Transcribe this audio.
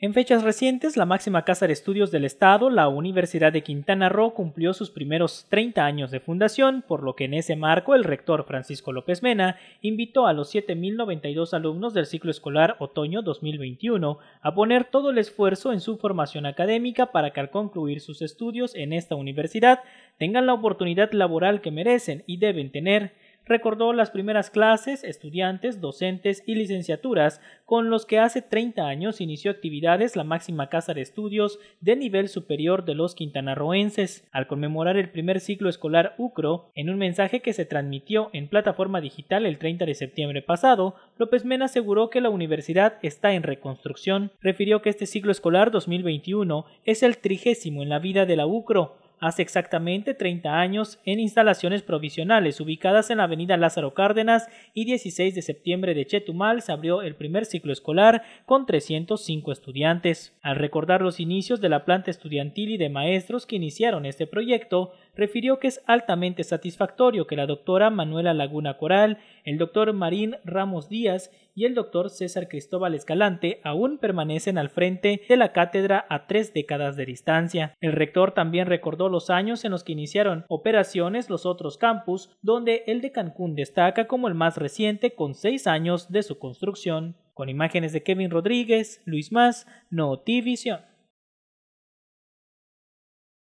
En fechas recientes, la máxima casa de estudios del Estado, la Universidad de Quintana Roo, cumplió sus primeros 30 años de fundación, por lo que en ese marco el rector Francisco López Mena invitó a los 7.092 alumnos del ciclo escolar otoño 2021 a poner todo el esfuerzo en su formación académica para que al concluir sus estudios en esta universidad tengan la oportunidad laboral que merecen y deben tener Recordó las primeras clases, estudiantes, docentes y licenciaturas con los que hace 30 años inició actividades la máxima casa de estudios de nivel superior de los quintanarroenses, al conmemorar el primer ciclo escolar UCRO, en un mensaje que se transmitió en plataforma digital el 30 de septiembre pasado, López Mena aseguró que la universidad está en reconstrucción. Refirió que este ciclo escolar 2021 es el trigésimo en la vida de la UCRO, hace exactamente 30 años en instalaciones provisionales ubicadas en la avenida Lázaro Cárdenas y 16 de septiembre de Chetumal se abrió el primer ciclo escolar con 305 estudiantes. Al recordar los inicios de la planta estudiantil y de maestros que iniciaron este proyecto, refirió que es altamente satisfactorio que la doctora Manuela Laguna Coral, el doctor Marín Ramos Díaz y el doctor César Cristóbal Escalante aún permanecen al frente de la cátedra a tres décadas de distancia. El rector también recordó los años en los que iniciaron operaciones los otros campus, donde el de Cancún destaca como el más reciente con seis años de su construcción, con imágenes de Kevin Rodríguez, Luis Más, Notivisión.